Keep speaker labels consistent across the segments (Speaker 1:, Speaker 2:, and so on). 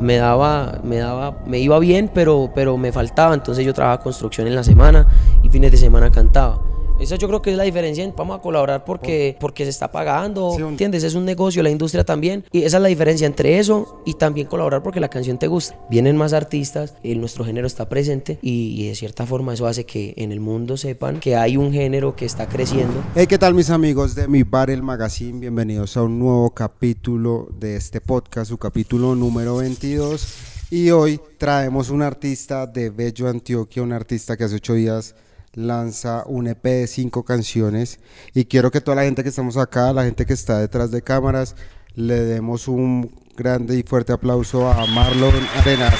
Speaker 1: me daba, me daba, me iba bien, pero, pero me faltaba. Entonces yo trabajaba construcción en la semana y fines de semana cantaba. Eso yo creo que es la diferencia. Vamos a colaborar porque, porque se está pagando. ¿Entiendes? Es un negocio, la industria también. Y esa es la diferencia entre eso y también colaborar porque la canción te gusta. Vienen más artistas, nuestro género está presente y, de cierta forma eso hace que en el mundo sepan que hay un género que está creciendo.
Speaker 2: Hey, ¿qué tal mis amigos de Mi Bar El Magazine? Bienvenidos a un nuevo capítulo de este podcast, su capítulo número 22. Y hoy traemos un artista de Bello Antioquia, un artista que hace ocho días lanza un EP de cinco canciones y quiero que toda la gente que estamos acá, la gente que está detrás de cámaras, le demos un grande y fuerte aplauso a Marlon Arenas.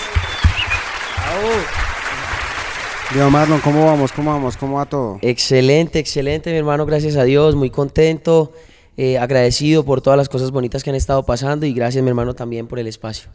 Speaker 2: Dios Marlon, ¿cómo vamos?
Speaker 1: ¿Cómo vamos? ¿Cómo va todo? Excelente, excelente, mi hermano, gracias a Dios, muy contento, eh, agradecido por todas las cosas bonitas que han estado pasando y gracias, mi hermano, también por el espacio.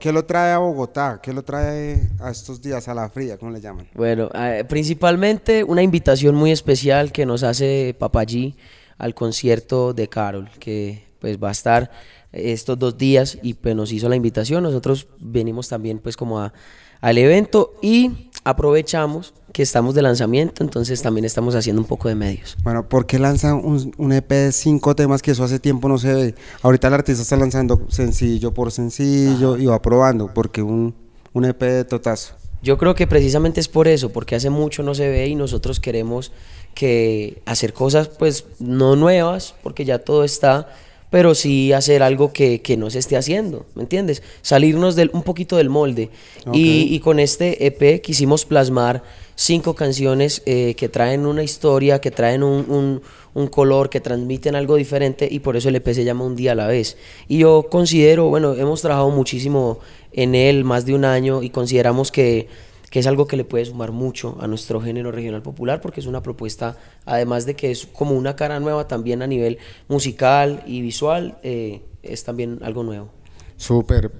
Speaker 2: ¿Qué lo trae a Bogotá? ¿Qué lo trae a estos días, a la fría, cómo le llaman?
Speaker 1: Bueno, ah, principalmente una invitación muy especial que nos hace Papayí al concierto de Carol, que pues va a estar estos dos días y pues nos hizo la invitación. Nosotros venimos también pues como a, al evento y aprovechamos que estamos
Speaker 2: de lanzamiento, entonces también estamos haciendo un poco de medios. Bueno, ¿por qué lanza un, EP de cinco temas que eso hace tiempo no se ve? Ahorita el artista está lanzando sencillo por sencillo y va probando, porque un, un EP de totazo.
Speaker 1: Yo creo que precisamente es por eso, porque hace mucho no se ve y nosotros queremos que hacer cosas pues no nuevas, porque ya todo está, pero sí hacer algo que, no se esté haciendo, ¿me entiendes? Salirnos del, un poquito del molde. Y, con este EP quisimos plasmar cinco canciones eh, que traen una historia, que traen un, un, color, que transmiten algo diferente y por eso el EP se llama Un día a la vez. Y yo considero, bueno, hemos trabajado muchísimo en él, más de un año, y consideramos que que es algo que le puede sumar mucho a nuestro género regional popular, porque es una propuesta, además de que es como una cara nueva también a nivel musical y visual, eh, es también algo nuevo.
Speaker 2: Súper.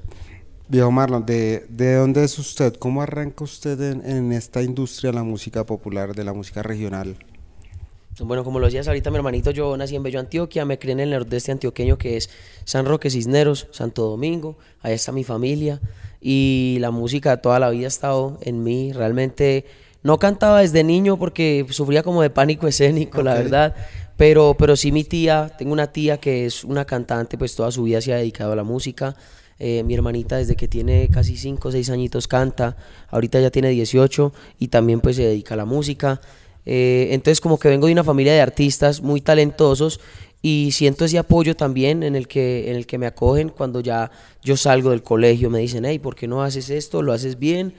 Speaker 2: Viejo Marlon, ¿de, dónde es usted? ¿Cómo arranca usted en, en esta industria de la música popular, de la música regional?
Speaker 1: Bueno, como lo decías ahorita, mi hermanito, yo nací en Bello, Antioquia, me crié en el nordeste antioqueño que es San Roque Cisneros, Santo Domingo, ahí está mi familia y la música toda la vida ha estado en mí, realmente no cantaba desde niño porque sufría como de pánico escénico, la verdad, pero, pero sí mi tía, tengo una tía que es una cantante, pues toda su vida se ha dedicado a la música, eh, mi hermanita desde que tiene casi 5 o 6 añitos canta, ahorita ya tiene 18 y también pues se dedica a la música. Eh, entonces como que vengo de una familia de artistas muy talentosos y siento ese apoyo también en el que en el que me acogen cuando ya yo salgo del colegio me dicen hey por qué no haces esto lo haces bien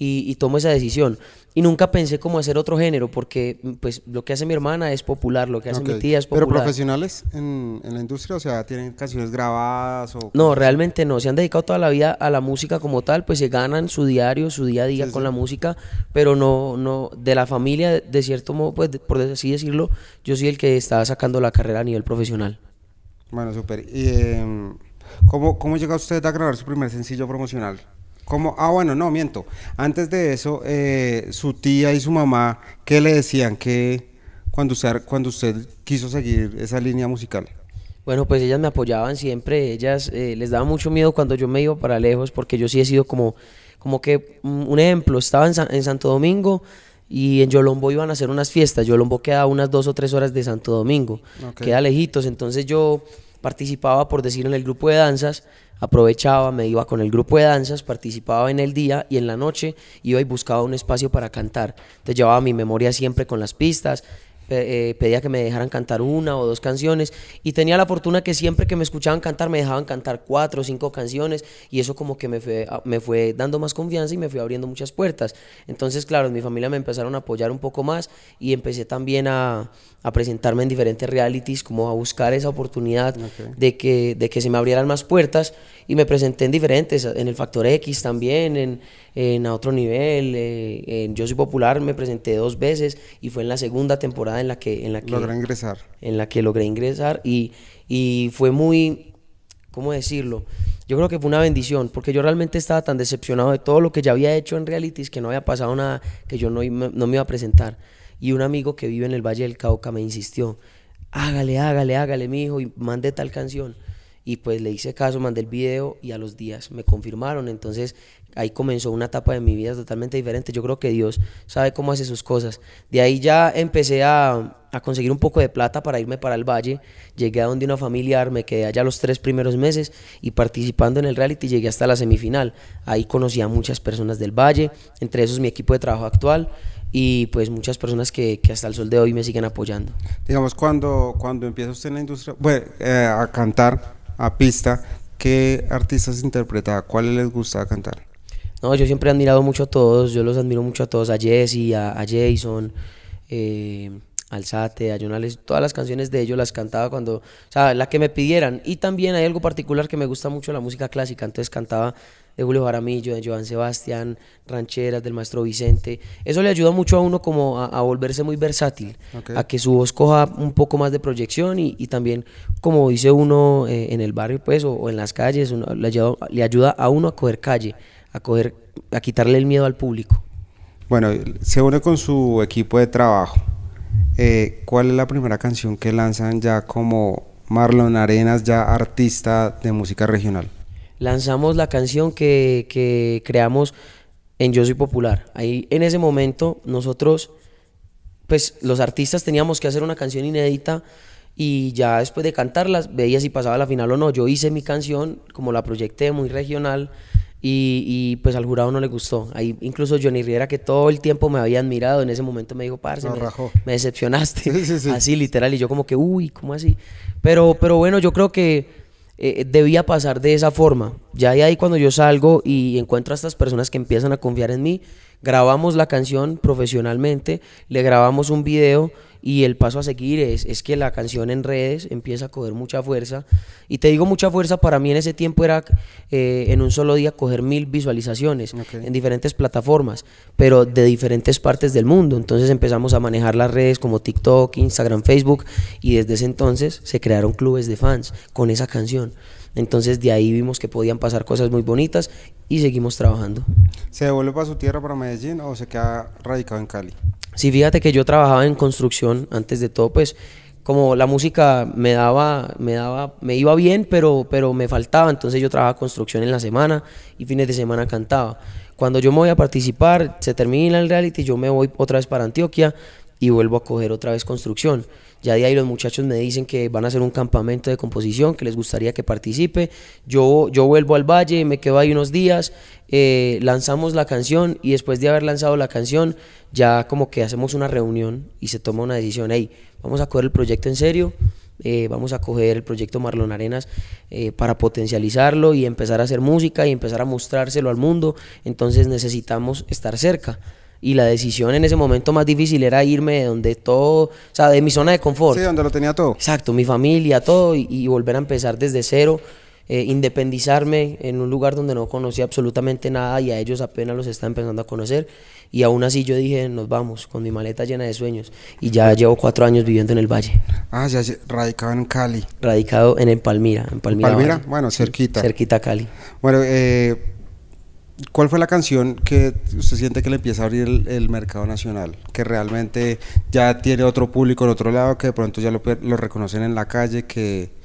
Speaker 1: y tomo esa decisión y nunca pensé cómo hacer otro género, porque mm, pues lo que hace mi hermana es popular, lo que hace mi tía es popular. ¿Pero
Speaker 2: profesionales en, la industria? O sea, ¿tienen canciones grabadas? No,
Speaker 1: realmente no. Se han dedicado toda la vida a la música como tal, pues se ganan su diario, su día a día con la música, pero no, no, de la familia, de cierto modo, pues por así decirlo, yo soy el que estaba sacando la carrera a nivel profesional.
Speaker 2: Bueno, súper. Em, ¿cómo, cómo llega usted a grabar su primer sencillo promocional? Ah, bueno, no, miento. Antes de eso, eh, su tía y su mamá, ¿qué le decían que cuando usted, cuando usted quiso seguir esa línea musical? Bueno, pues ellas me apoyaban siempre,
Speaker 1: ellas eh, les daba mucho
Speaker 2: miedo cuando yo me iba para lejos,
Speaker 1: porque yo sí he sido como, como que, mm, un ejemplo, estaba en, Santo Domingo y en Yolombo iban a hacer unas fiestas, Yolombo queda unas dos o tres horas de Santo Domingo, queda lejitos, entonces yo participaba, por decir, en el grupo de danzas, aprovechaba, me iba con el grupo de danzas, participaba en el día y en la noche iba y buscaba un espacio para cantar. Entonces llevaba mi memoria siempre con las pistas, eh, pedía que me dejaran cantar una o dos canciones y tenía la fortuna que siempre que me escuchaban cantar me dejaban cantar cuatro o cinco canciones y eso como que me fue, ah, me fue dando más confianza y me fue abriendo muchas puertas. Entonces, claro, mi familia me empezaron a apoyar un poco más y empecé también a, presentarme en diferentes realities, como a buscar esa oportunidad de, que, de que se me abrieran más puertas y me presenté en diferentes, en el Factor X también, en en A Otro Nivel, eh, en Yo Soy Popular me presenté dos veces y fue en la segunda temporada en la que... En la que logré ingresar. En la que logré ingresar y, fue muy, ¿cómo decirlo? Yo creo que fue una bendición, porque yo realmente estaba tan decepcionado de todo lo que ya había hecho en realities que no había pasado nada, que yo no, no me iba a presentar. Y un amigo que vive en el Valle del Cauca me insistió, hágale, hágale, hágale, mi hijo, y mande tal canción. Y pues le hice caso, mandé el video y a los días me confirmaron. Entonces ahí comenzó una etapa de mi vida totalmente diferente. Yo creo que Dios sabe cómo hace sus cosas. De ahí ya empecé a, conseguir un poco de plata para irme para el valle. Llegué a donde una familiar, me quedé allá los tres primeros meses y participando en el reality llegué hasta la semifinal. Ahí conocí a muchas personas del valle, entre esos mi equipo de trabajo actual y pues
Speaker 2: muchas personas que, hasta el sol de hoy me siguen apoyando. Digamos, cuando, cuando empieza usted en la industria, bueno, eh, a cantar a pista, ¿qué artistas interpretaba? ¿Cuáles les gustaba cantar?
Speaker 1: No, yo siempre he admirado mucho a todos, yo los admiro mucho a todos, a Jesse, a, Jason, eh, Alzate, a Jonales, todas las canciones de ellos las cantaba cuando, o sea, la que me pidieran. Y también hay algo particular que me gusta mucho la música clásica, entonces cantaba de Julio Jaramillo, de Joan Sebastián, rancheras del maestro Vicente. Eso le ayuda mucho a uno como a, volverse muy versátil, a que su voz coja un poco más de proyección y, también, como dice uno eh, en el barrio, pues, o, en las calles, le, ayuda, le ayuda a uno a coger
Speaker 2: calle a, quitarle el miedo al público? Bueno, se une con su equipo de trabajo. Eh, ¿Cuál es la primera canción que lanzan ya como Marlon Arenas, ya artista de música regional?
Speaker 1: Lanzamos la canción que, creamos en Yo Soy Popular. Ahí en ese momento nosotros, pues los artistas teníamos que hacer una canción inédita y ya después de cantarlas veía si pasaba la final o no. Yo hice mi canción, como la proyecté muy regional, y, pues al jurado no le gustó. Ahí incluso Johnny Riera, que todo el tiempo me había admirado, en ese momento me dijo, parce, me, decepcionaste. Así, literal. Y yo como que, uy, ¿cómo así? Pero, pero bueno, yo creo que eh, debía pasar de esa forma. Ya de ahí cuando yo salgo y encuentro a estas personas que empiezan a confiar en mí, grabamos la canción profesionalmente, le grabamos un video y el paso a seguir es, es, que la canción en redes empieza a coger mucha fuerza. Y te digo mucha fuerza, para mí en ese tiempo era eh, en un solo día coger mil visualizaciones en diferentes plataformas, pero de diferentes partes del mundo. Entonces empezamos a manejar las redes como TikTok, Instagram, Facebook y desde ese entonces se crearon clubes de fans con esa canción. Entonces de ahí vimos que podían pasar cosas muy bonitas y seguimos trabajando.
Speaker 2: ¿Se devuelve para su tierra, para Medellín o se queda radicado en Cali? Sí,
Speaker 1: fíjate que yo trabajaba en construcción antes de todo, pues como la música me daba, me me iba bien, pero, pero me faltaba, entonces yo trabajaba construcción en la semana y fines de semana cantaba. Cuando yo me voy a participar, se termina el reality, yo me voy otra vez para Antioquia, y vuelvo a coger otra vez construcción. Ya de ahí los muchachos me dicen que van a hacer un campamento de composición, que les gustaría que participe. Yo, yo vuelvo al valle, me quedo ahí unos días, eh, lanzamos la canción y después de haber lanzado la canción, ya como que hacemos una reunión y se toma una decisión, hey, vamos a coger el proyecto en serio, eh, vamos a coger el proyecto Marlon Arenas eh, para potencializarlo y empezar a hacer música y empezar a mostrárselo al mundo. Entonces necesitamos estar cerca y la decisión en ese momento más difícil era irme de donde todo, o sea, de mi zona de confort. Sí, donde lo tenía todo. Exacto, mi familia, todo, y, volver a empezar desde cero, eh, independizarme en un lugar donde no conocía absolutamente nada y a ellos apenas los estaba empezando a conocer. Y aún así yo dije, nos vamos, con mi maleta llena de sueños. Y ya llevo cuatro años viviendo en el Valle. Ah, ya radicado en Cali. Radicado en el Palmira, en Palmira. Palmira, bueno, cerquita. Cerquita
Speaker 2: Cali. Bueno, eh ¿Cuál fue la canción que usted siente que le empieza a abrir el, mercado nacional? Que realmente ya tiene otro público en otro lado, que de pronto ya lo, reconocen en la calle, que...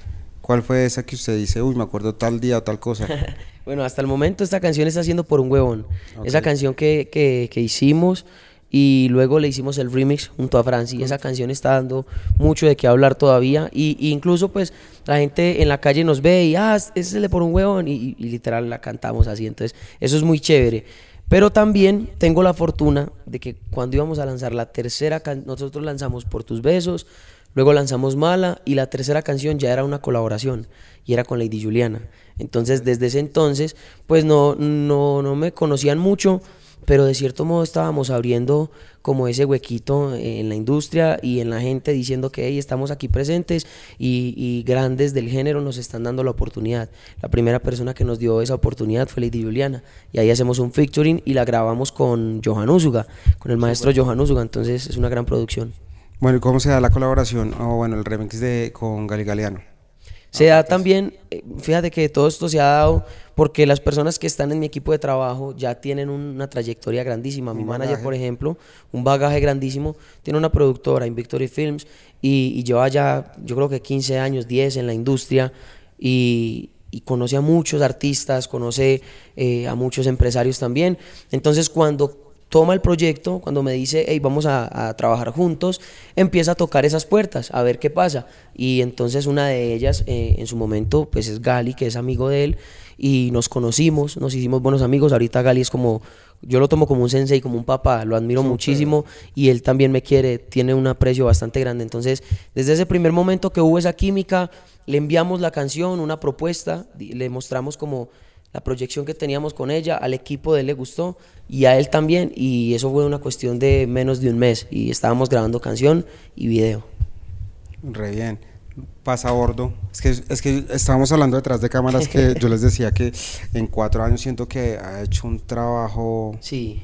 Speaker 2: ¿Cuál fue esa que usted dice, uy, me acuerdo tal día o tal cosa?
Speaker 1: bueno, hasta el momento esta canción está haciendo por un huevón. Esa canción que, que, que hicimos y luego le hicimos el remix junto a Franci. Esa canción está dando mucho de qué hablar todavía y, incluso pues la gente en la calle nos ve y ah, ese es el por un huevón y, literal la cantamos así, entonces eso es muy chévere. Pero también tengo la fortuna de que cuando íbamos a lanzar la tercera canción, nosotros lanzamos Por tus besos, luego lanzamos Mala y la tercera canción ya era una colaboración y era con Lady Juliana. Entonces desde ese entonces pues no, no, no me conocían mucho pero de cierto modo estábamos abriendo como ese huequito en la industria y en la gente diciendo que hey, estamos aquí presentes y, grandes del género nos están dando la oportunidad. La primera persona que nos dio esa oportunidad fue Lady Juliana y ahí hacemos un featuring y la grabamos con Johan Usuga, con el maestro Johan Usuga, entonces es una gran producción. Bueno, ¿y cómo se da la colaboración o bueno, el remix de con Galigaleano? Se da también, eh, fíjate que todo esto se ha dado porque las personas que están en mi equipo de trabajo ya tienen una trayectoria grandísima. Mi manager, por ejemplo, un bagaje grandísimo, tiene una productora, en Victory Films, y, lleva ya, yo creo que 15 años, 10 en la industria, y, conoce a muchos artistas, conoce eh, a muchos empresarios también. Entonces, cuando toma el proyecto, cuando me dice, vamos a, trabajar juntos, empieza a tocar esas puertas, a ver qué pasa. Y entonces una de ellas, eh, en su momento, pues es Gali, que es amigo de él, y nos conocimos, nos hicimos buenos amigos. Ahorita Gali es como, yo lo tomo como un sensei, como un papá, lo admiro muchísimo y él también me quiere, tiene un aprecio bastante grande. Entonces, desde ese primer momento que hubo esa química, le enviamos la canción, una propuesta, le mostramos como la proyección que teníamos con ella, al equipo de él le gustó y a él también y eso fue una cuestión de menos de un mes y
Speaker 2: estábamos grabando canción y video. Re bien. Pasa a bordo. Es que, es que estábamos hablando detrás de cámaras que yo les decía que en cuatro años siento que ha hecho un trabajo sí.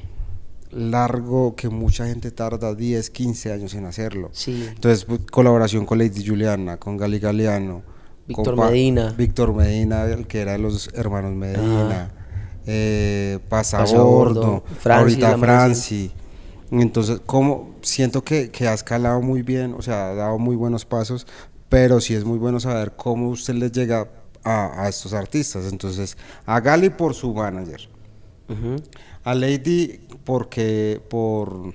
Speaker 2: largo que mucha gente tarda 10, 15 años en hacerlo. Sí. Entonces, pues, colaboración con Lady Juliana, con Gali Galeano Víctor Medina. Víctor Medina, que era de los hermanos Medina. Ah. Eh, Pasabordo, Franci, Franci. Entonces, como siento que, ha escalado muy bien, o sea, ha dado muy buenos pasos, pero sí es muy bueno saber cómo usted les llega a, estos artistas. Entonces, a Gali por su manager, a Lady porque por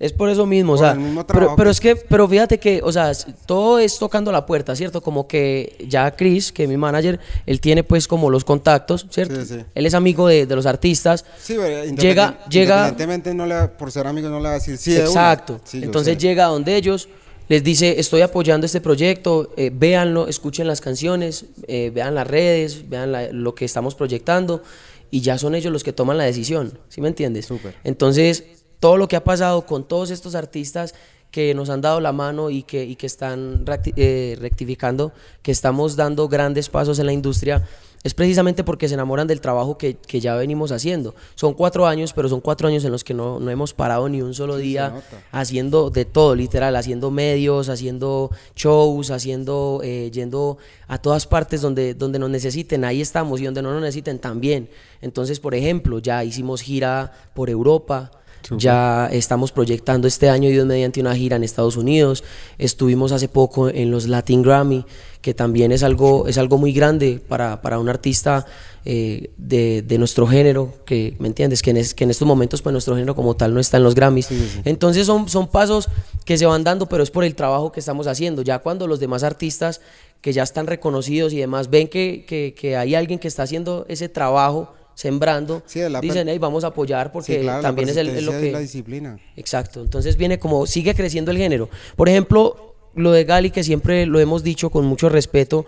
Speaker 2: es por eso mismo, o sea, pero, es
Speaker 1: que, pero fíjate que, o sea, todo es tocando la puerta, ¿cierto? Como que ya Chris, que es mi manager, él tiene pues como los contactos, ¿cierto? Él es amigo de, los artistas. Sí, pero llega, llega,
Speaker 2: no le por ser amigo no le va decir exacto. Entonces
Speaker 1: llega a donde ellos, les dice, estoy apoyando este proyecto, eh, véanlo, escuchen las canciones, eh, vean las redes, vean lo que estamos proyectando y ya son ellos los que toman la decisión, ¿sí me entiendes? Súper. Entonces, todo lo que ha pasado con todos estos artistas que nos han dado la mano y que, que están eh, rectificando, que estamos dando grandes pasos en la industria, es precisamente porque se enamoran del trabajo que, ya venimos haciendo. Son cuatro años, pero son cuatro años en los que no, hemos parado ni un solo día haciendo de todo, literal, haciendo medios, haciendo shows, haciendo, eh, yendo a todas partes donde, donde nos necesiten, ahí estamos, y donde no nos necesiten también. Entonces, por ejemplo, ya hicimos gira por Europa, ya estamos proyectando este año, Dios mediante una gira en Estados Unidos. Estuvimos hace poco en los Latin Grammy, que también es algo, es algo muy grande para, para un artista eh, de, de, nuestro género, que, ¿me entiendes? Que en, que en estos momentos, pues nuestro género como tal no está en los Grammys. Entonces son, son pasos que se van dando, pero es por el trabajo que estamos haciendo. Ya cuando los demás artistas que ya están reconocidos y demás ven que, que, que hay alguien que está haciendo ese trabajo, sembrando, dicen, ahí vamos a apoyar porque también es, el, lo que... la disciplina. Exacto, entonces viene como, sigue creciendo el género. Por ejemplo, lo de Gali, que siempre lo hemos dicho con mucho respeto,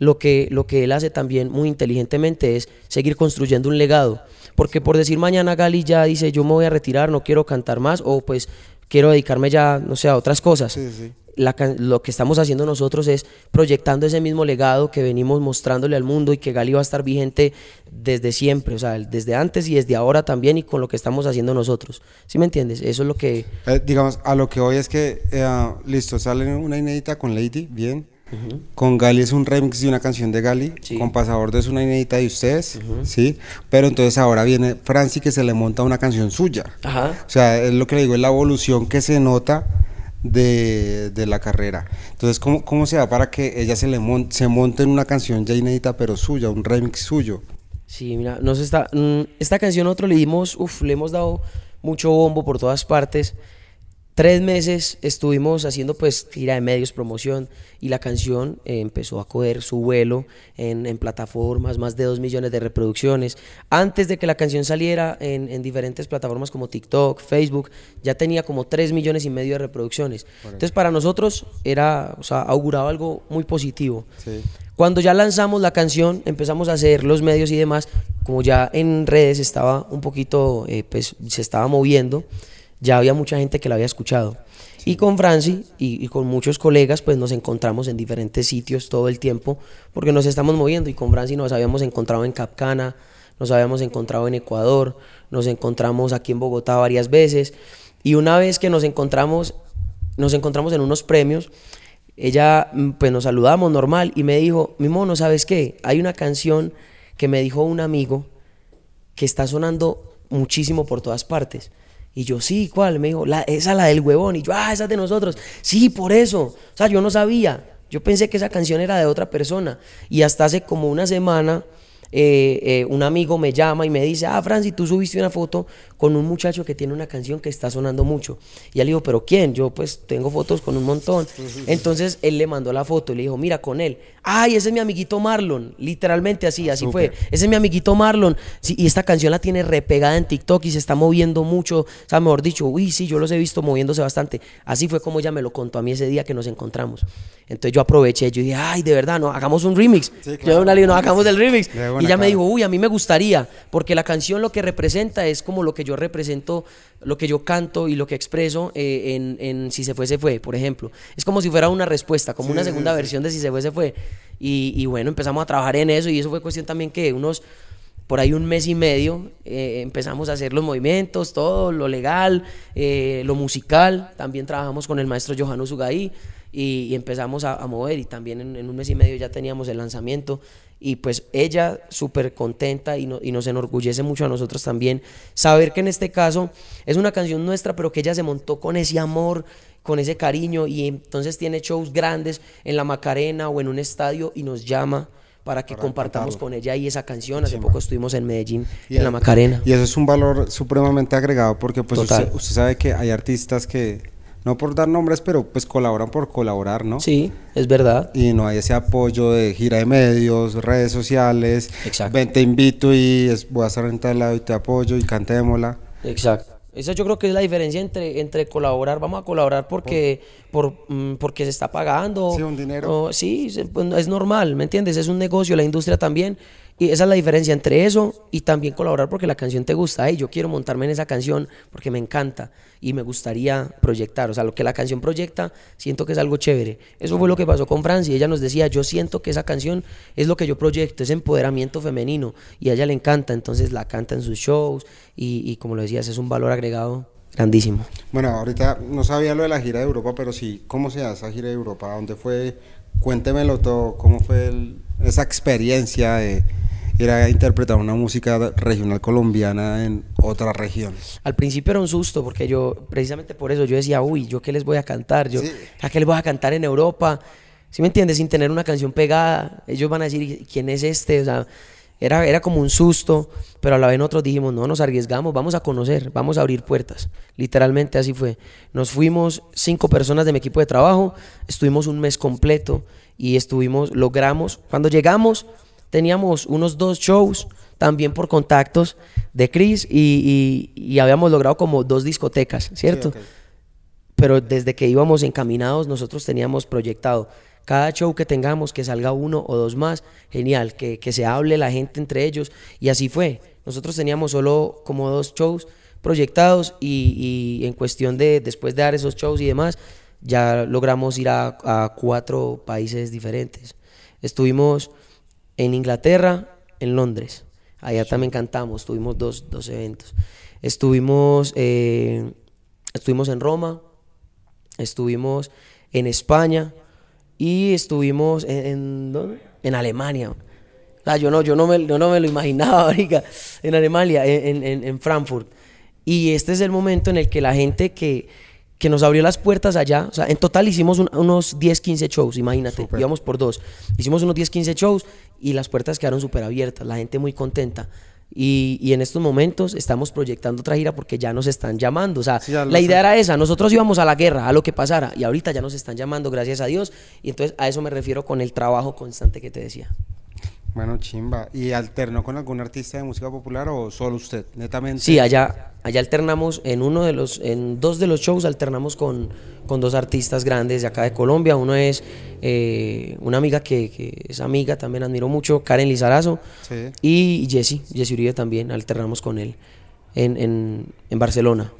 Speaker 1: lo que, lo que él hace también muy inteligentemente es seguir construyendo un legado. Porque por decir mañana Gali ya dice, yo me voy a retirar, no quiero cantar más, o pues quiero dedicarme ya, no sé, a otras cosas. Sí, sí lo que estamos haciendo nosotros es proyectando ese mismo legado que venimos mostrándole al mundo y que Gali va a estar vigente desde siempre, o sea, desde antes y desde ahora también y con lo que estamos haciendo nosotros. ¿Sí me entiendes? Eso es lo que... Eh,
Speaker 2: digamos, a lo que hoy es que, eh, listo, sale una inédita con Lady, bien. Con Gali es un remix de una canción de Gali, con con Pasabordo es una inédita de ustedes, ¿sí? Pero entonces ahora viene Franci que se le monta una canción suya. O sea, es lo que le digo, es la evolución que se nota de, de, la carrera. Entonces, ¿cómo, ¿cómo se da para que ella se, le se monte en una canción ya inédita, pero suya, un remix suyo?
Speaker 1: Sí, mira, nos está, mm, esta canción nosotros le dimos, uff, le hemos dado mucho bombo por todas partes tres meses estuvimos haciendo pues tira de medios, promoción y la canción eh, empezó a coger su vuelo en, plataformas, más de dos millones de reproducciones. Antes de que la canción saliera en, diferentes plataformas como TikTok, Facebook, ya tenía como tres millones y medio de reproducciones. Entonces para nosotros era, o sea, auguraba algo muy positivo. Cuando ya lanzamos la canción, empezamos a hacer los medios y demás, como ya en redes estaba un poquito, eh, pues se estaba moviendo ya había mucha gente que la había escuchado. Y con Franci y, con muchos colegas, pues nos encontramos en diferentes sitios todo el tiempo, porque nos estamos moviendo. Y con Franci nos habíamos encontrado en Capcana, nos habíamos encontrado en Ecuador, nos encontramos aquí en Bogotá varias veces. Y una vez que nos encontramos, nos encontramos en unos premios, ella, mm, pues nos saludamos normal y me dijo, mi mono, ¿sabes qué? Hay una canción que me dijo un amigo que está sonando muchísimo por todas partes y yo, sí, ¿cuál? Me dijo, la, esa la del huevón. Y yo, ah, esa de nosotros. Sí, por eso. O sea, yo no sabía. Yo pensé que esa canción era de otra persona. Y hasta hace como una semana, eh, eh, un amigo me llama y me dice, ah, Francis, tú subiste una foto con un muchacho que tiene una canción que está sonando mucho. Y él dijo, pero ¿quién? Yo pues tengo fotos con un montón. Entonces él le mandó la foto y le dijo, mira, con él. Ay, ese es mi amiguito Marlon. Literalmente así, así fue. Ese es mi amiguito Marlon. y esta canción la tiene repegada en TikTok y se está moviendo mucho. O sea, mejor dicho, uy, sí, yo los he visto moviéndose bastante. Así fue como ella me lo contó a mí ese día que nos encontramos. Entonces yo aproveché, yo dije, ay, de verdad, no, hagamos un remix. Yo Yo no, hagamos el remix. y ella me dijo, uy, a mí me gustaría, porque la canción lo que representa es como lo que yo yo represento, lo que yo canto y lo que expreso eh, en, Si se fue, se fue, por ejemplo. Es como si fuera una respuesta, como una segunda versión de Si se fue, se fue. Y, bueno, empezamos a trabajar en eso y eso fue cuestión también que unos, por ahí un mes y medio, eh, empezamos a hacer los movimientos, todo, lo legal, eh, lo musical. También trabajamos con el maestro Johannes Ugaí y, empezamos a, mover y también en un mes y medio ya teníamos el lanzamiento y pues ella súper contenta y, y, nos enorgullece mucho a nosotros también saber que en este caso es una canción nuestra, pero que ella se montó con ese amor, con ese cariño y entonces tiene shows grandes en la Macarena o en un estadio y nos llama para que compartamos con ella y esa canción. Hace poco estuvimos en Medellín, en la Macarena.
Speaker 2: Y eso es un valor supremamente agregado porque pues usted sabe que hay artistas que no por dar nombres, pero pues colaboran por colaborar, ¿no? Sí, es verdad. Y no hay ese apoyo de gira de medios, redes sociales. Exacto. te invito y es, voy a estar en tal lado y te apoyo y cantémosla. Exacto.
Speaker 1: Eso yo creo que es la diferencia entre, entre colaborar, vamos a colaborar porque, por, mm, porque se está pagando. Sí, un dinero. sí, pues, es normal, ¿me entiendes? Es un negocio, la industria también esa es la diferencia entre eso y también colaborar porque la canción te gusta. y yo quiero montarme en esa canción porque me encanta y me gustaría proyectar. O sea, lo que la canción proyecta, siento que es algo chévere. Eso fue lo que pasó con Francia. Ella nos decía, yo siento que esa canción es lo que yo proyecto, es empoderamiento femenino. Y a ella le encanta, entonces la canta en sus shows
Speaker 2: y, como lo decías, es un valor agregado grandísimo. Bueno, ahorita no sabía lo de la gira de Europa, pero sí, ¿cómo se hace esa gira de Europa? ¿Dónde fue? Cuéntemelo todo, ¿cómo fue esa experiencia de era interpretar una música regional colombiana en otra región.
Speaker 1: Al principio era un susto, porque yo, precisamente por eso, yo decía, uy, ¿yo qué les voy a cantar? Yo, ¿A qué les voy a cantar en Europa? ¿Sí me entiendes? Sin tener una canción pegada, ellos van a decir, ¿quién es este? O sea, era, era como un susto, pero a la vez nosotros dijimos, no, nos arriesgamos, vamos a conocer, vamos a abrir puertas. Literalmente así fue. Nos fuimos cinco personas de mi equipo de trabajo, estuvimos un mes completo y estuvimos, logramos, cuando llegamos, teníamos unos dos shows también por contactos de Chris y, habíamos logrado como dos discotecas, ¿cierto? Pero desde que íbamos encaminados nosotros teníamos proyectado cada show que tengamos, que salga uno o dos más, genial, que, se hable la gente entre ellos y así fue. Nosotros teníamos solo como dos shows proyectados y, en cuestión de después de dar esos shows y demás, ya logramos ir a cuatro países diferentes. Estuvimos en Inglaterra, en Londres. Allá también cantamos, tuvimos dos, eventos. Estuvimos, eh, estuvimos en Roma, estuvimos en España y estuvimos en, ¿dónde? en Alemania. yo no, yo no, me, yo no me lo imaginaba ahorita, en Alemania, en Frankfurt. Y este es el momento en el que la gente que que nos abrió las puertas allá. O sea, en total hicimos unos 10, 15 shows, imagínate, íbamos por dos. Hicimos unos 10, 15 shows y las puertas quedaron súper abiertas, la gente muy contenta. Y, en estos momentos estamos proyectando otra gira porque ya nos están llamando. O sea, la idea era esa. Nosotros íbamos a la guerra, a lo que pasara. Y ahorita ya nos están llamando, gracias a Dios. Y entonces a eso me refiero con el trabajo constante
Speaker 2: que te decía. Bueno, chimba. ¿Y alternó con algún artista de música popular o solo usted, netamente? Sí, allá, allá alternamos, en uno de los, en dos de los shows alternamos con,
Speaker 1: con dos artistas grandes de acá de Colombia. Uno es eh, una amiga que, es amiga, también admiro mucho, Karen Lizarazo. Sí. Y Jesse, Jesse Uribe también, alternamos con él en, en, en Barcelona.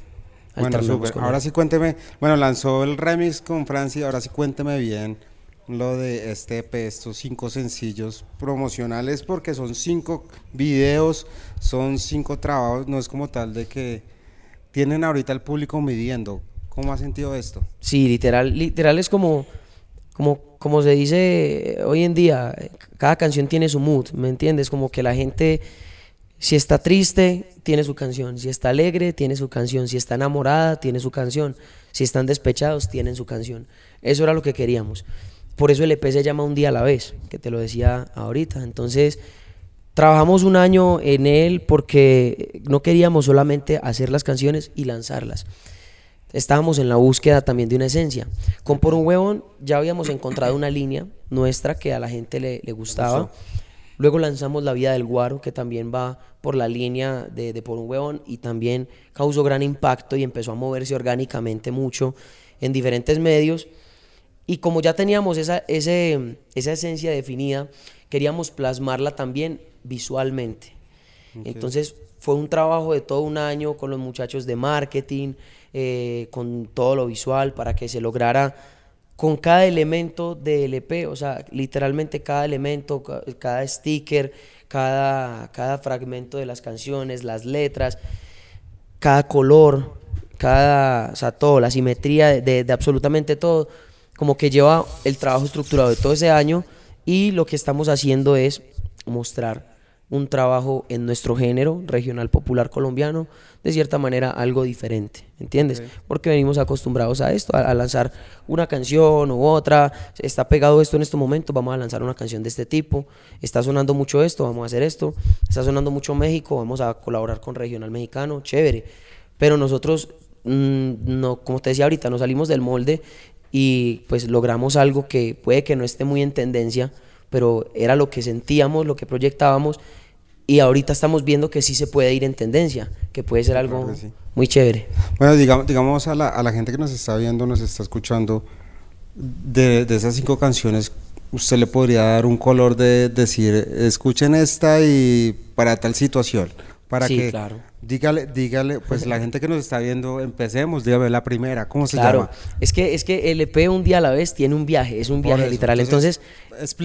Speaker 1: Bueno, Ahora sí
Speaker 2: cuénteme, bueno, lanzó el remix con Francia, ahora sí cuénteme bien lo de este EP, pues, estos cinco sencillos promocionales, porque son cinco videos, son cinco trabajos, no es como tal de que tienen ahorita el público midiendo. ¿Cómo ha sentido esto?
Speaker 1: Sí, literal, literal es como, como, como se dice eh, hoy en día, eh, cada canción tiene su mood, ¿me entiendes? Como que la gente, si está triste, tiene su canción, si está alegre, tiene su canción, si está enamorada, tiene su canción, si están despechados, tienen su canción. Eso era lo que queríamos. Por eso el EP se llama Un día a la vez, que te lo decía ahorita. Entonces, trabajamos un año en él porque no queríamos solamente hacer las canciones y lanzarlas. Estábamos en la búsqueda también de una esencia. Con Por un Huevón ya habíamos encontrado una línea nuestra que a la gente le, gustaba. Luego lanzamos La Vida del Guaro, que también va por la línea de, de Por un Huevón y también causó gran impacto y empezó a moverse orgánicamente mucho en diferentes medios. Y como ya teníamos esa, esa esencia definida, queríamos plasmarla también visualmente. Entonces fue un trabajo de todo un año con los muchachos de marketing, eh, con todo lo visual, para que se lograra con cada elemento de LP, e o sea, literalmente cada elemento, cada sticker, cada, cada fragmento de las canciones, las letras, cada color, cada, o sea, todo, la simetría de absolutamente todo como que lleva el trabajo estructurado de todo ese año y lo que estamos haciendo es mostrar un trabajo en nuestro género regional popular colombiano, de cierta manera algo diferente, ¿entiendes? Porque venimos acostumbrados a esto, a, lanzar una canción u otra, está pegado esto en este momento, vamos a lanzar una canción de este tipo, está sonando mucho esto, vamos a hacer esto, está sonando mucho México, vamos a colaborar con Regional Mexicano, chévere, pero nosotros mm, no, como te decía ahorita, no salimos del molde y pues logramos algo que puede que no esté muy en tendencia, pero era lo que sentíamos, lo que proyectábamos y ahorita estamos viendo que sí se puede ir en tendencia, que puede ser algo
Speaker 2: muy chévere. Bueno, digamos, digamos a, la, a, la, gente que nos está viendo, nos está escuchando, de, de esas cinco canciones, usted le podría dar un color de decir, escuchen esta y para tal situación para que claro. dígale, dígale, pues la gente que nos está viendo, empecemos, dígame la primera, ¿cómo se llama? Es que, es que el EP Un Día a la Vez tiene un viaje, es un viaje literal, entonces... ese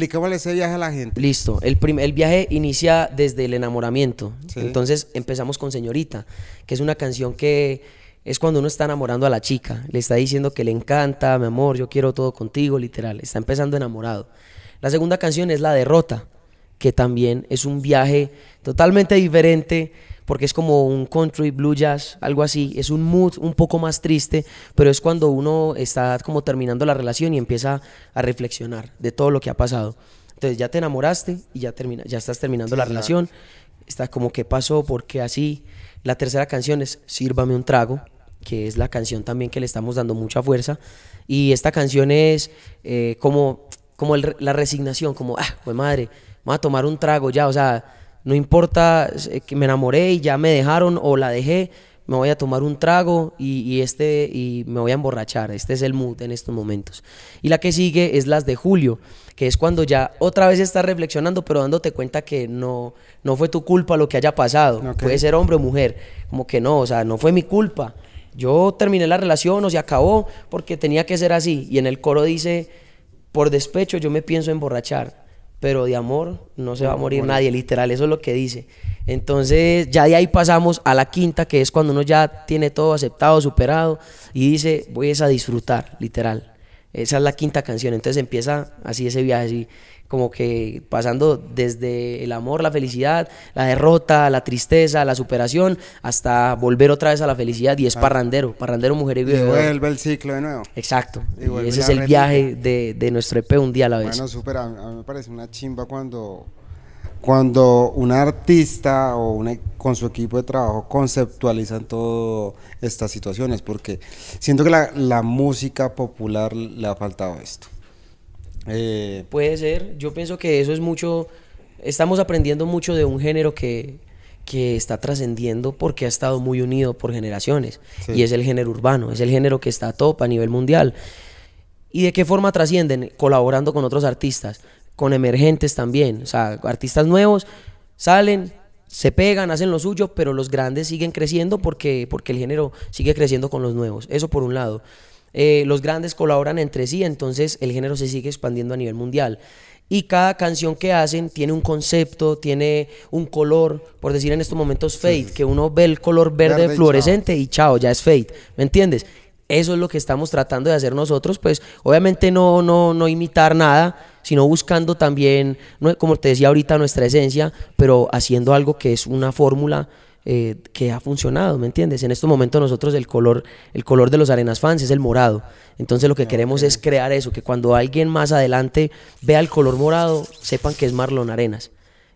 Speaker 2: viaje
Speaker 1: a la gente. Listo, el, el viaje inicia desde el enamoramiento, entonces empezamos con Señorita, que es una canción que es cuando uno está enamorando a la chica, le está diciendo que le encanta, mi amor, yo quiero todo contigo, literal, está empezando enamorado. La segunda canción es La Derrota, que también es un viaje totalmente diferente porque es como un country blue jazz, algo así, es un mood un poco más triste, pero es cuando uno está como terminando la relación y empieza a reflexionar de todo lo que ha pasado. Entonces ya te enamoraste y ya termina, ya estás terminando la relación. Está como qué pasó, Porque así. La tercera canción es Sírvame un trago, que es la canción también que le estamos dando mucha fuerza y esta canción es eh, como como la resignación, como ah, pues madre, a tomar un trago ya, o sea, no importa eh, que me enamoré y ya me dejaron o la dejé, me voy a tomar un trago y, este y me voy a emborrachar. Este es el mood en estos momentos. Y la que sigue es las de julio, que es cuando ya otra vez estás reflexionando, pero dándote cuenta que no, no fue tu culpa lo que haya pasado. Puede ser hombre o mujer. Como que no, o sea, no fue mi culpa. Yo terminé la relación o se acabó porque tenía que ser así. Y en el coro dice, por despecho yo me pienso emborrachar pero de amor no se va a morir nadie, literal, eso es lo que dice. Entonces ya de ahí pasamos a la quinta, que es cuando uno ya tiene todo aceptado, superado, y dice, voy a disfrutar, literal. Esa es la quinta canción, entonces empieza así ese viaje, así como que pasando desde el amor, la felicidad, la derrota, la tristeza, la superación, hasta volver otra vez a la felicidad y es parrandero, parrandero mujer Y vuelve
Speaker 2: el ciclo de nuevo. Exacto. ese es el viaje de, de, nuestro EP un día a la vez. Bueno, super, a, mí me parece una chimba cuando, cuando un artista o una, con su equipo de trabajo conceptualizan todas estas situaciones, porque siento que la, la música popular le ha faltado esto
Speaker 1: eh, Puede ser. Yo pienso que eso es mucho. Estamos aprendiendo mucho de un género que, que está trascendiendo porque ha estado muy unido por generaciones. Y es el género urbano, es el género que está a top a nivel mundial. ¿Y de qué forma trascienden? Colaborando con otros artistas, con emergentes también. O sea, artistas nuevos salen, se pegan, hacen lo suyo, pero los grandes siguen creciendo porque, porque el género sigue creciendo con los nuevos. Eso por un lado. Eh, los grandes colaboran entre sí, entonces el género se sigue expandiendo a nivel mundial. Y cada canción que hacen tiene un concepto, tiene un color, por decir en estos momentos fade, que uno ve el color verde, fluorescente y chao. ya es fade, ¿me entiendes? Eso es lo que estamos tratando de hacer nosotros, pues obviamente no, no, no imitar nada, sino buscando también, como te decía ahorita, nuestra esencia, pero haciendo algo que es una fórmula eh, que ha funcionado, ¿me entiendes? En estos momentos nosotros el color, el color de los Arenas fans es el morado. Entonces lo que ah, queremos es crear eso, que cuando alguien más adelante vea el color morado, sepan que es Marlon Arenas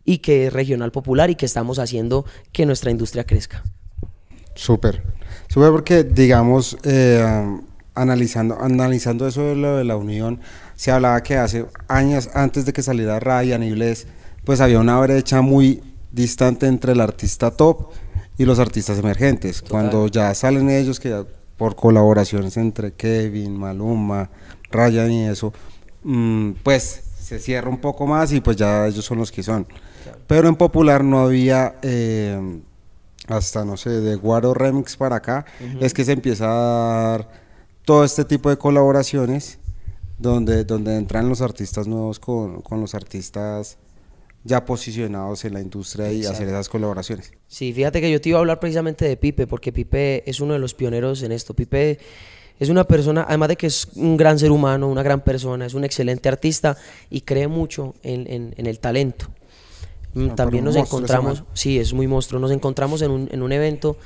Speaker 1: y que es regional popular y que estamos haciendo que nuestra industria crezca.
Speaker 2: Súper. Súper porque, digamos, eh, analizando, analizando eso de lo de la unión, se hablaba que hace años antes de que saliera y Ibles, pues había una brecha muy distante entre el artista top y los artistas emergentes. Cuando ya salen ellos, que por colaboraciones entre Kevin, Maluma, Ryan y eso, mm, pues se cierra un poco más y pues ya ellos son los que son. Pero en popular no había... Eh, hasta no sé, de Guaro Remix para acá, es que se empieza a dar todo este tipo de colaboraciones donde, donde entran los artistas nuevos con, con los artistas ya posicionados en la industria y hacer esas colaboraciones.
Speaker 1: Sí, fíjate que yo te iba a hablar precisamente de Pipe, porque Pipe es uno de los pioneros en esto. Pipe es una persona, además de que es un gran ser humano, una gran persona, es un excelente artista y cree mucho en, el talento. Mm, también nos encontramos, sí, es muy monstruo, nos encontramos en un, evento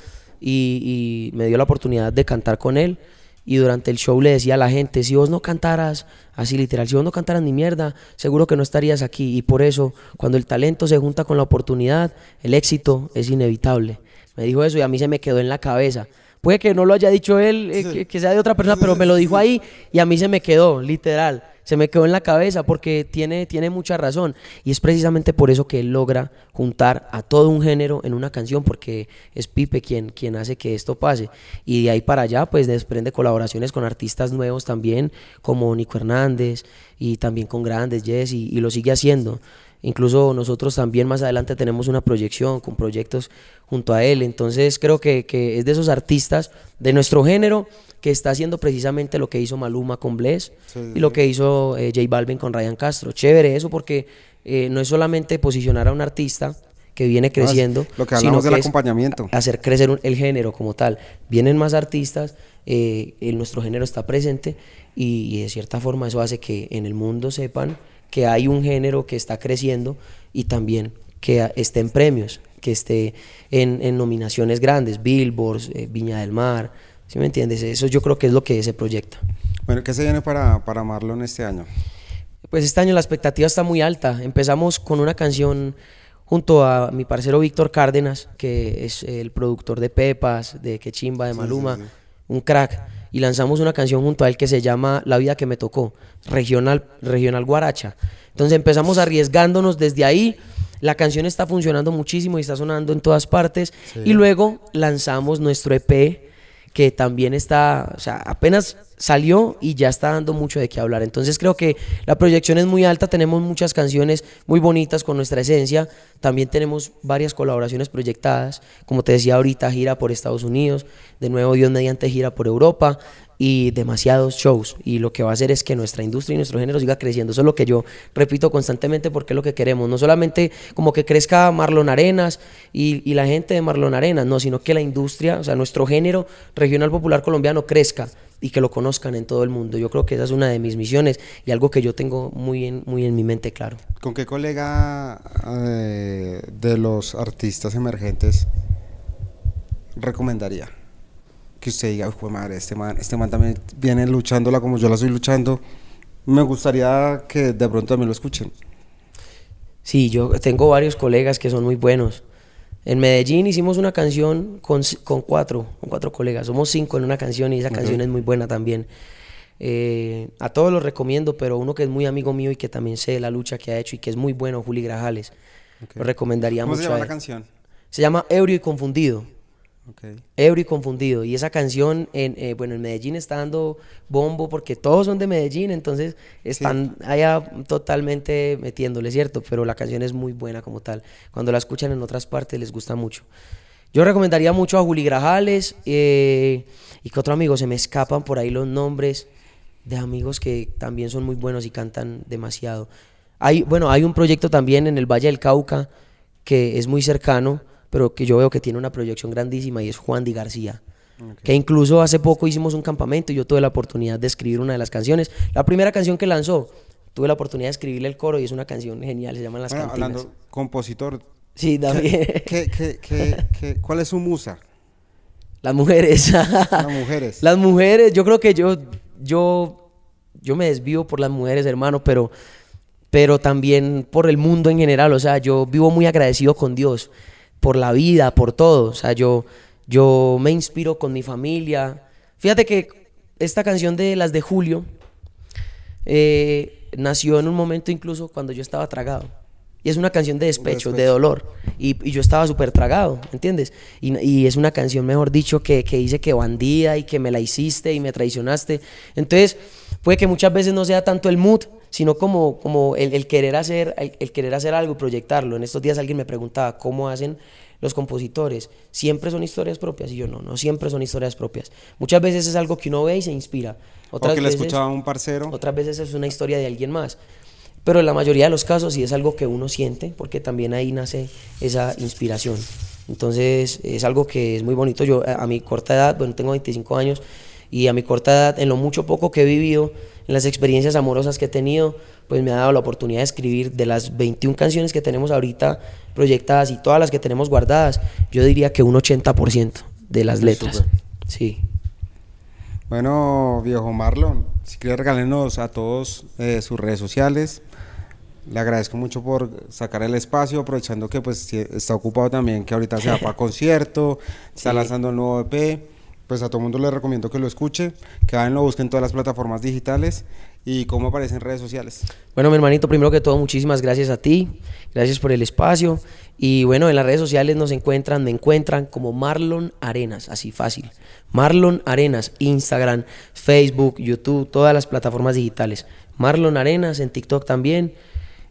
Speaker 1: y, me dio la oportunidad de cantar con él y durante el show le decía a la gente, si vos no cantaras, así literal, si vos no cantaras ni mierda, seguro que no estarías aquí. Y por eso, cuando el talento se junta con la oportunidad, el éxito es inevitable. Me dijo eso y a mí se me quedó en la cabeza. Puede que no lo haya dicho él, eh, que, sea de otra persona, pero me lo dijo ahí y a mí se me quedó, literal. Se me quedó en la cabeza porque tiene, tiene mucha razón. Y es precisamente por eso que él logra juntar a todo un género en una canción, porque es Pipe quien, quien hace que esto pase. Y de ahí para allá, pues desprende colaboraciones con artistas nuevos también, como Nico Hernández y también con grandes, Jess, y lo sigue haciendo. Incluso nosotros también más adelante tenemos una proyección con proyectos junto a él. Entonces creo que, es de esos artistas de nuestro género que está haciendo precisamente lo que hizo Maluma con Bless y lo que hizo eh, J Balvin con Ryan Castro. Chévere eso porque eh, no es solamente posicionar a un artista que viene ah, creciendo, lo que hablamos sino del
Speaker 2: acompañamiento.
Speaker 1: hacer crecer el género como tal. Vienen más artistas, eh, nuestro género está presente y de cierta forma eso hace que en el mundo sepan que hay un género que está creciendo y también que esté en premios, que esté en, nominaciones grandes, Billboards, eh, Viña del Mar, si me entiendes? Eso yo creo que es lo que se proyecta. Bueno, ¿qué se viene para, para Marlon este año? Pues este año la expectativa está muy alta. Empezamos con una canción junto a mi parcero Víctor Cárdenas, que es el productor de Pepas, de Quechimba, de Maluma, un crack y lanzamos una canción junto a él que se llama La vida que me tocó, regional, regional guaracha. Entonces empezamos arriesgándonos desde ahí. La canción está funcionando muchísimo y está sonando en todas partes. Y luego lanzamos nuestro EP que también está, o sea, apenas salió y ya está dando mucho de qué hablar. Entonces creo que la proyección es muy alta, tenemos muchas canciones muy bonitas con nuestra esencia, también tenemos varias colaboraciones proyectadas, como te decía ahorita, gira por Estados Unidos, de nuevo Dios mediante gira por Europa, y demasiados shows. Y lo que va a hacer es que nuestra industria y nuestro género siga creciendo. Eso es lo que yo repito constantemente porque es lo que queremos. No solamente como que crezca Marlon Arenas y, la gente de Marlon Arenas, no, sino que la industria, o sea, nuestro género regional popular colombiano crezca y que lo conozcan en todo el mundo. Yo creo que esa es una de mis misiones y algo que yo tengo muy en, muy en mi mente claro.
Speaker 2: ¿Con qué colega eh, de los artistas emergentes recomendaría? que usted diga, Uy, madre, este man, este man también viene luchándola como yo la estoy luchando. Me gustaría que de pronto también lo escuchen.
Speaker 1: Sí, yo tengo varios colegas que son muy buenos. En Medellín hicimos una canción con, con cuatro, con cuatro colegas. Somos cinco en una canción y esa canción es muy buena también. Eh, a todos los recomiendo, pero uno que es muy amigo mío y que también sé la lucha que ha hecho y que es muy bueno, Juli Grajales. Lo recomendaría ¿Cómo mucho. se llama la canción? Se llama Ebrio y Confundido. Okay. y confundido. Y esa canción, en, eh, bueno, en Medellín está dando bombo porque todos son de Medellín, entonces están allá totalmente metiéndole, ¿cierto? Pero la canción es muy buena como tal. Cuando la escuchan en otras partes les gusta mucho. Yo recomendaría mucho a Juli Grajales eh, y que otro amigo, se me escapan por ahí los nombres de amigos que también son muy buenos y cantan demasiado. Hay, bueno, hay un proyecto también en el Valle del Cauca que es muy cercano pero que yo veo que tiene una proyección grandísima y es Juan Di García. Que incluso hace poco hicimos un campamento y yo tuve la oportunidad de escribir una de las canciones. La primera canción que lanzó, tuve la oportunidad de escribirle el coro y es una canción genial, se
Speaker 2: llaman Las ah, Cantinas. Hablando, compositor. Sí, también. ¿Qué, qué, cuál es su musa? Las mujeres. Las mujeres. Las mujeres, yo creo que yo,
Speaker 1: yo, yo me desvío por las mujeres, hermano, pero, pero también por el mundo en general. O sea, yo vivo muy agradecido con Dios por la vida, por todo. O sea, yo, yo me inspiro con mi familia. Fíjate que esta canción de las de Julio eh, nació en un momento incluso cuando yo estaba tragado. Y es una canción de despecho, de dolor. Y, yo estaba súper tragado, ¿entiendes? Y, es una canción, mejor dicho, que, que dice que bandía y que me la hiciste y me traicionaste. Entonces, puede que muchas veces no sea tanto el mood, sino como, como el, querer hacer, el, querer hacer algo y proyectarlo. En estos días alguien me preguntaba cómo hacen los compositores. Siempre son historias propias y yo no, no siempre son historias propias. Muchas veces es algo que uno ve y se inspira. Otras que le escuchaba un parcero. Otras veces es una historia de alguien más. Pero en la mayoría de los casos sí es algo que uno siente, porque también ahí nace esa inspiración. Entonces es algo que es muy bonito. Yo a mi corta edad, bueno, tengo 25 años, y a mi corta edad, en lo mucho poco que he vivido, las experiencias amorosas que he tenido, pues me ha dado la oportunidad de escribir de las 21 canciones que tenemos ahorita proyectadas y todas las que tenemos guardadas, yo diría que un 80% de las letras. Sí.
Speaker 2: Bueno, viejo Marlon, si quiere regálenos a todos eh, sus redes sociales. Le agradezco mucho por sacar el espacio, aprovechando que pues está ocupado también, que ahorita se va para concierto, está lanzando el nuevo EP pues a todo mundo les recomiendo que lo escuche, que vayan lo busquen todas las plataformas digitales y cómo aparecen redes sociales.
Speaker 1: Bueno, mi hermanito, primero que todo, muchísimas gracias a ti, gracias por el espacio y bueno, en las redes sociales nos encuentran, me encuentran como Marlon Arenas, así fácil. Marlon Arenas, Instagram, Facebook, YouTube, todas las plataformas digitales. Marlon Arenas en TikTok también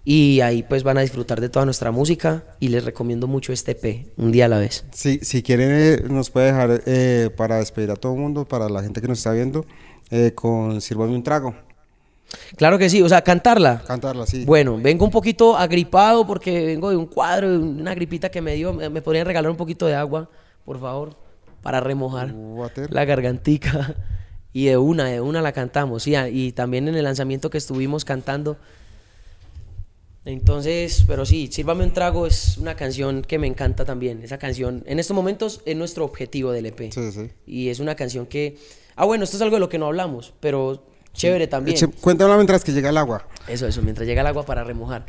Speaker 1: y ahí pues van a disfrutar de toda nuestra música y les recomiendo mucho este P,
Speaker 2: un día a la vez. Sí, si quieren eh, nos puede dejar eh, para despedir a todo el mundo, para la gente que nos está viendo, eh, con Sirvame un trago.
Speaker 1: Claro que sí, o sea, cantarla. Cantarla,
Speaker 2: sí. Bueno, vengo un poquito
Speaker 1: agripado porque vengo de un cuadro, de una gripita que me dio, me podrían regalar un poquito de agua, por favor, para remojar la gargantica. Y de una, de una la cantamos, sí, ah, y también en el lanzamiento que estuvimos cantando. Entonces, pero sí, Sírvame un trago es una canción que me encanta también. Esa canción, en estos momentos, es nuestro objetivo del EP. Y es una canción que... Ah, bueno, esto es algo de lo que no hablamos, pero chévere también.
Speaker 2: Cuéntame mientras que llega el agua.
Speaker 1: Eso, eso, mientras llega el agua para remojar.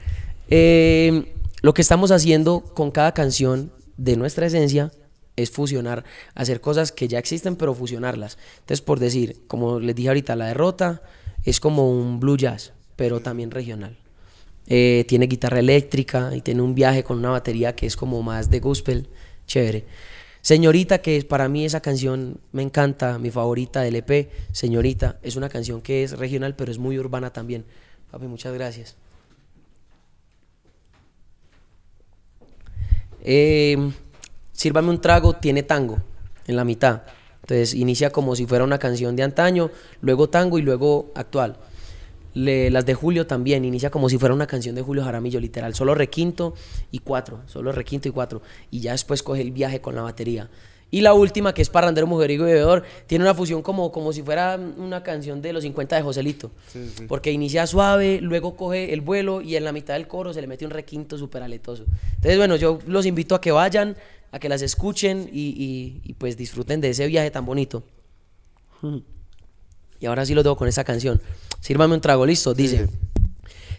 Speaker 1: Eh, lo que estamos haciendo con cada canción de nuestra esencia es fusionar, hacer cosas que ya existen, pero fusionarlas. Entonces, por decir, como les dije ahorita, la derrota es como un blue jazz, pero también regional. Eh, tiene guitarra eléctrica y tiene un viaje con una batería que es como más de gospel. Chévere. Señorita, que para mí esa canción me encanta, mi favorita del EP, Señorita, es una canción que es regional, pero es muy urbana también. Papi, muchas gracias. Em, Sírvame un trago, tiene tango en la mitad. Entonces inicia como si fuera una canción de antaño, luego tango y luego actual las de Julio también, inicia como si fuera una canción de Julio Jaramillo, literal, solo requinto y cuatro, solo requinto y cuatro, y ya después coge el viaje con la batería. Y la última, que es Parrandero, Mujeriego y Bebedor, tiene una fusión como, como si fuera una canción de los 50 de Joselito. Porque inicia suave, luego coge el vuelo y en la mitad del coro se le mete un requinto súper aletoso. Entonces, bueno, yo los invito a que vayan, a que las escuchen y, y pues disfruten de ese viaje tan bonito. Y ahora sí lo tengo con esa
Speaker 3: canción. Sírvame un trago, listo, dice.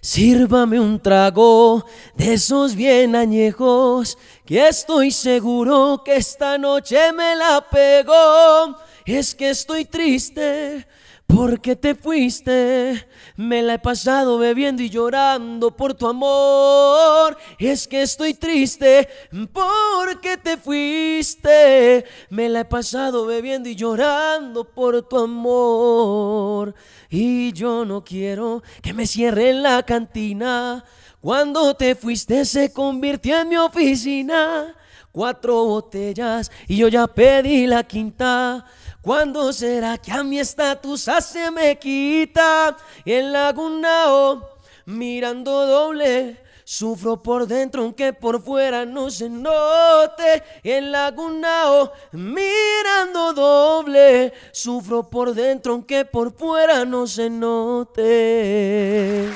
Speaker 3: Sírvame un trago de esos bien añejos, que estoy seguro que esta noche me la pegó. Es que estoy triste porque te fuiste me la he pasado bebiendo y llorando por tu amor. Es que estoy triste porque te fuiste. Me la he pasado bebiendo y llorando por tu amor. Y yo no quiero que me cierren la cantina. Cuando te fuiste se convirtió en mi oficina. Cuatro botellas y yo ya pedí la quinta. ¿Cuándo será que a mi estatus se me quita? Y en Laguna mirando doble, Sufro por dentro aunque por fuera no se note. En Lagunao mirando doble. Sufro por dentro aunque por fuera no se note.